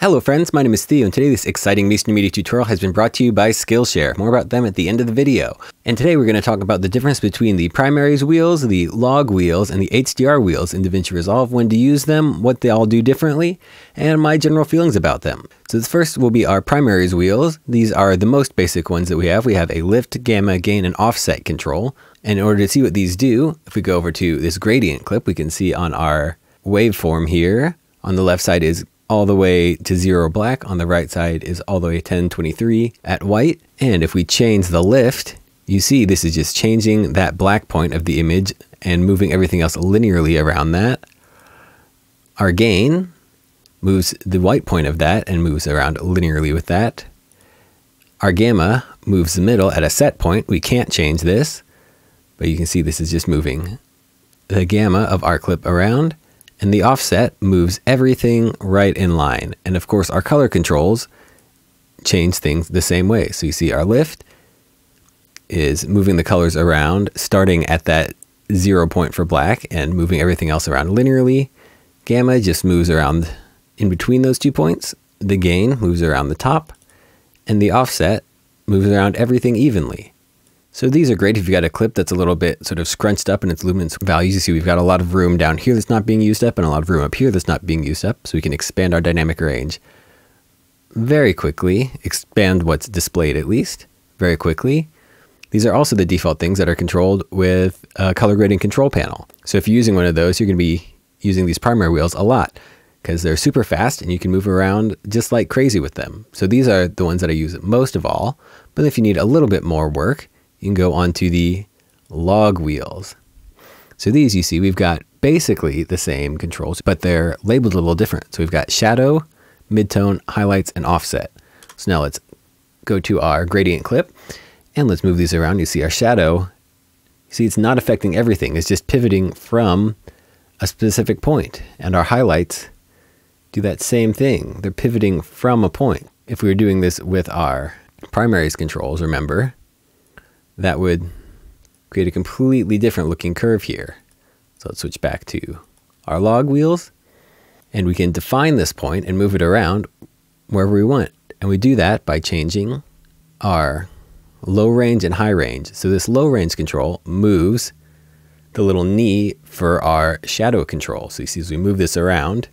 Hello friends, my name is Theo and today this exciting Media tutorial has been brought to you by Skillshare. More about them at the end of the video. And today we're going to talk about the difference between the primaries wheels, the log wheels, and the HDR wheels in DaVinci Resolve, when to use them, what they all do differently, and my general feelings about them. So the first will be our primaries wheels. These are the most basic ones that we have. We have a lift, gamma, gain, and offset control. And in order to see what these do, if we go over to this gradient clip, we can see on our waveform here, on the left side is all the way to zero black on the right side is all the way 1023 at white. And if we change the lift, you see this is just changing that black point of the image and moving everything else linearly around that. Our gain moves the white point of that and moves around linearly with that. Our gamma moves the middle at a set point. We can't change this, but you can see this is just moving the gamma of our clip around and the offset moves everything right in line. And of course, our color controls change things the same way. So you see our lift is moving the colors around, starting at that zero point for black and moving everything else around linearly. Gamma just moves around in between those two points. The gain moves around the top and the offset moves around everything evenly. So these are great if you've got a clip that's a little bit sort of scrunched up in its luminance values. You see we've got a lot of room down here that's not being used up and a lot of room up here that's not being used up. So we can expand our dynamic range very quickly, expand what's displayed at least very quickly. These are also the default things that are controlled with a color grading control panel. So if you're using one of those, you're going to be using these primary wheels a lot because they're super fast and you can move around just like crazy with them. So these are the ones that I use most of all. But if you need a little bit more work, you can go onto the log wheels. So these you see, we've got basically the same controls, but they're labeled a little different. So we've got shadow, midtone, highlights, and offset. So now let's go to our gradient clip and let's move these around. You see our shadow, you see it's not affecting everything. It's just pivoting from a specific point and our highlights do that same thing. They're pivoting from a point. If we were doing this with our primaries controls, remember, that would create a completely different looking curve here. So let's switch back to our log wheels and we can define this point and move it around wherever we want. And we do that by changing our low range and high range. So this low range control moves the little knee for our shadow control. So you see as we move this around,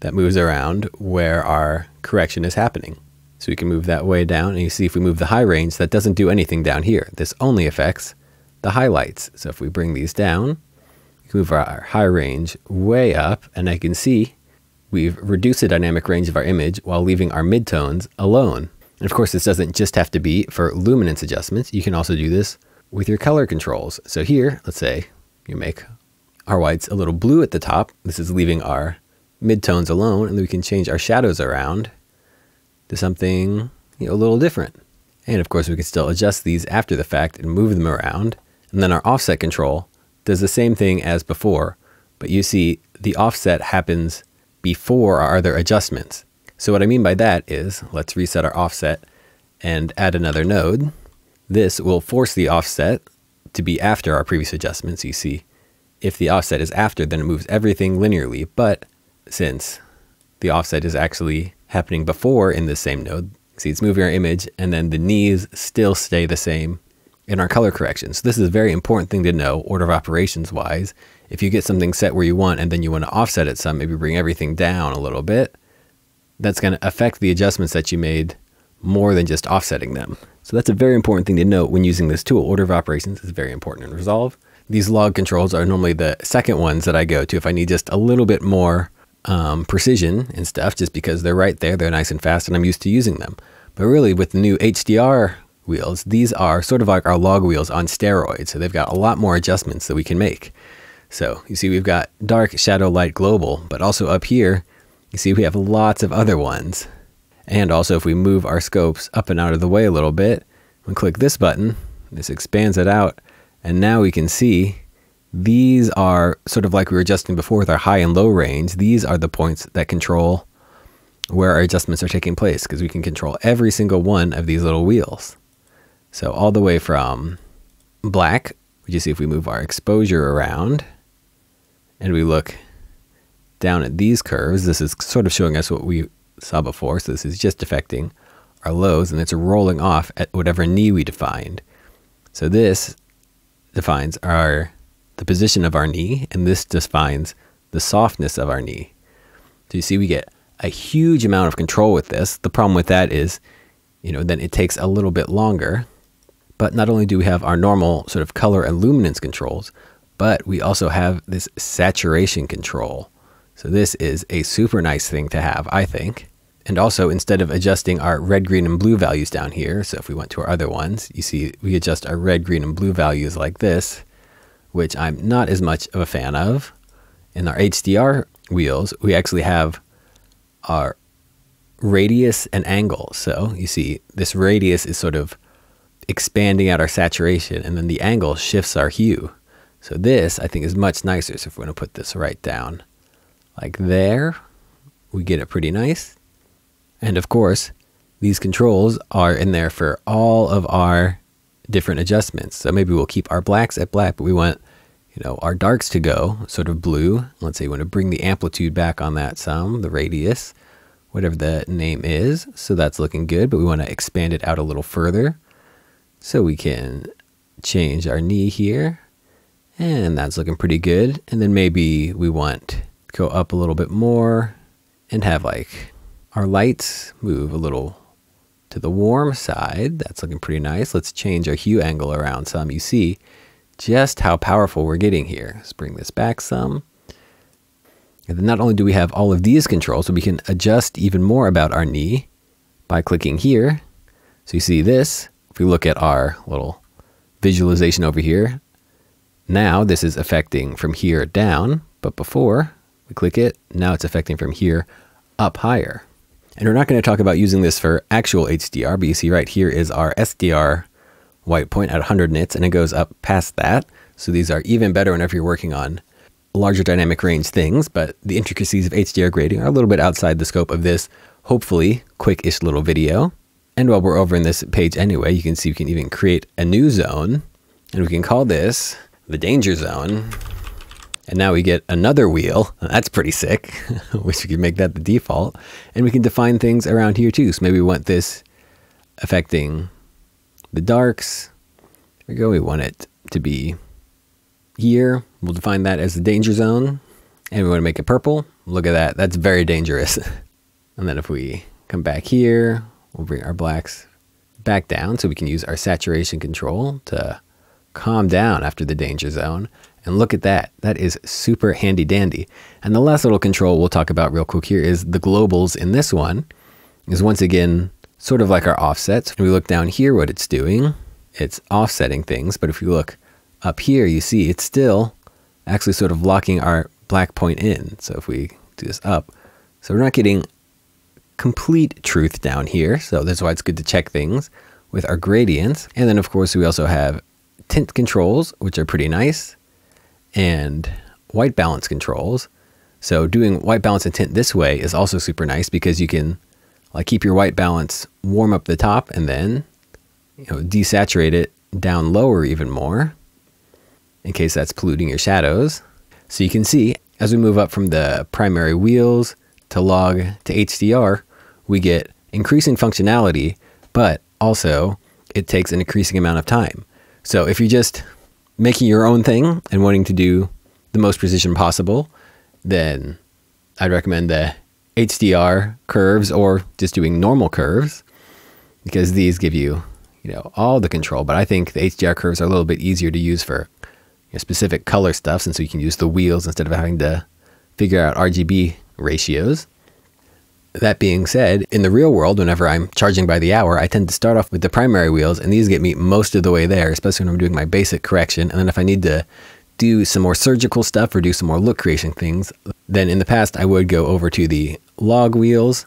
that moves around where our correction is happening. So we can move that way down and you see if we move the high range, that doesn't do anything down here. This only affects the highlights. So if we bring these down, we can move our high range way up and I can see we've reduced the dynamic range of our image while leaving our midtones alone. And of course, this doesn't just have to be for luminance adjustments. You can also do this with your color controls. So here, let's say you make our whites a little blue at the top. This is leaving our midtones alone and we can change our shadows around to something you know, a little different. And of course, we can still adjust these after the fact and move them around. And then our offset control does the same thing as before, but you see the offset happens before our other adjustments. So what I mean by that is let's reset our offset and add another node. This will force the offset to be after our previous adjustments, you see. If the offset is after, then it moves everything linearly, but since the offset is actually happening before in the same node. See, it's moving our image and then the knees still stay the same in our color correction. So this is a very important thing to know order of operations wise. If you get something set where you want and then you want to offset it some, maybe bring everything down a little bit, that's going to affect the adjustments that you made more than just offsetting them. So that's a very important thing to note when using this tool. Order of operations is very important in Resolve. These log controls are normally the second ones that I go to if I need just a little bit more um, precision and stuff just because they're right there, they're nice and fast, and I'm used to using them. But really, with the new HDR wheels, these are sort of like our log wheels on steroids. So they've got a lot more adjustments that we can make. So you see, we've got dark, shadow, light, global, but also up here, you see we have lots of other ones. And also if we move our scopes up and out of the way a little bit, and click this button, this expands it out, and now we can see these are sort of like we were adjusting before with our high and low range. These are the points that control where our adjustments are taking place because we can control every single one of these little wheels. So all the way from black, we just see if we move our exposure around and we look down at these curves, this is sort of showing us what we saw before. So this is just affecting our lows and it's rolling off at whatever knee we defined. So this defines our the position of our knee, and this defines the softness of our knee. So you see we get a huge amount of control with this. The problem with that is, you know, then it takes a little bit longer. But not only do we have our normal sort of color and luminance controls, but we also have this saturation control. So this is a super nice thing to have, I think. And also, instead of adjusting our red, green, and blue values down here, so if we went to our other ones, you see we adjust our red, green, and blue values like this which I'm not as much of a fan of. In our HDR wheels, we actually have our radius and angle. So you see this radius is sort of expanding out our saturation and then the angle shifts our hue. So this I think is much nicer. So if we're gonna put this right down like there, we get it pretty nice. And of course, these controls are in there for all of our different adjustments. So maybe we'll keep our blacks at black, but we want, you know, our darks to go sort of blue. Let's say you want to bring the amplitude back on that some, the radius, whatever the name is. So that's looking good, but we want to expand it out a little further. So we can change our knee here and that's looking pretty good. And then maybe we want go up a little bit more and have like our lights move a little to the warm side. That's looking pretty nice. Let's change our hue angle around some. You see just how powerful we're getting here. Let's bring this back some. And then not only do we have all of these controls, but we can adjust even more about our knee by clicking here. So you see this, if we look at our little visualization over here, now this is affecting from here down, but before we click it, now it's affecting from here up higher. And we're not going to talk about using this for actual HDR, but you see right here is our SDR white point at 100 nits, and it goes up past that. So these are even better whenever you're working on larger dynamic range things, but the intricacies of HDR grading are a little bit outside the scope of this, hopefully, quick-ish little video. And while we're over in this page anyway, you can see we can even create a new zone, and we can call this the danger zone. And now we get another wheel. That's pretty sick. Wish we could make that the default. And we can define things around here too. So maybe we want this affecting the darks. There we go. We want it to be here. We'll define that as the danger zone. And we want to make it purple. Look at that. That's very dangerous. and then if we come back here, we'll bring our blacks back down so we can use our saturation control to calm down after the danger zone. And look at that, that is super handy dandy. And the last little control we'll talk about real quick here is the globals in this one is once again, sort of like our offsets. When we look down here, what it's doing, it's offsetting things. But if you look up here, you see it's still actually sort of locking our black point in. So if we do this up, so we're not getting complete truth down here. So that's why it's good to check things with our gradients. And then of course, we also have tint controls, which are pretty nice and white balance controls. So doing white balance and tint this way is also super nice because you can like keep your white balance warm up the top and then you know desaturate it down lower even more in case that's polluting your shadows. So you can see as we move up from the primary wheels to log to HDR, we get increasing functionality, but also it takes an increasing amount of time. So if you just making your own thing and wanting to do the most precision possible, then I'd recommend the HDR curves or just doing normal curves because these give you, you know, all the control. But I think the HDR curves are a little bit easier to use for you know, specific color stuff since so you can use the wheels instead of having to figure out RGB ratios. That being said, in the real world, whenever I'm charging by the hour, I tend to start off with the primary wheels, and these get me most of the way there, especially when I'm doing my basic correction. And then if I need to do some more surgical stuff or do some more look creation things, then in the past I would go over to the log wheels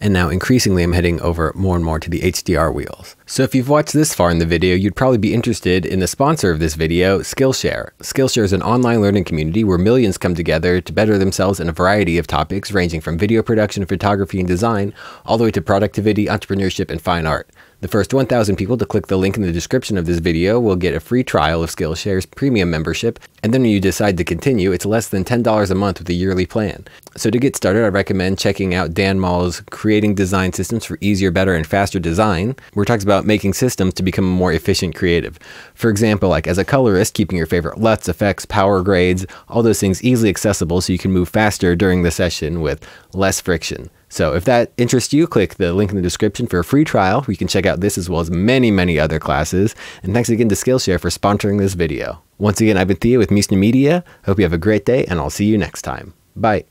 and now increasingly I'm heading over more and more to the HDR wheels. So if you've watched this far in the video, you'd probably be interested in the sponsor of this video, Skillshare. Skillshare is an online learning community where millions come together to better themselves in a variety of topics ranging from video production, photography, and design, all the way to productivity, entrepreneurship, and fine art. The first 1,000 people to click the link in the description of this video will get a free trial of Skillshare's premium membership, and then when you decide to continue, it's less than $10 a month with a yearly plan. So to get started, I recommend checking out Dan Moll's Creating Design Systems for Easier, Better, and Faster Design, where it talks about making systems to become more efficient creative. For example, like as a colorist, keeping your favorite LUTs, effects, power grades, all those things easily accessible so you can move faster during the session with less friction. So if that interests you, click the link in the description for a free trial you can check out this as well as many, many other classes. And thanks again to Skillshare for sponsoring this video. Once again, I've been Thea with Misna Media. Hope you have a great day and I'll see you next time. Bye.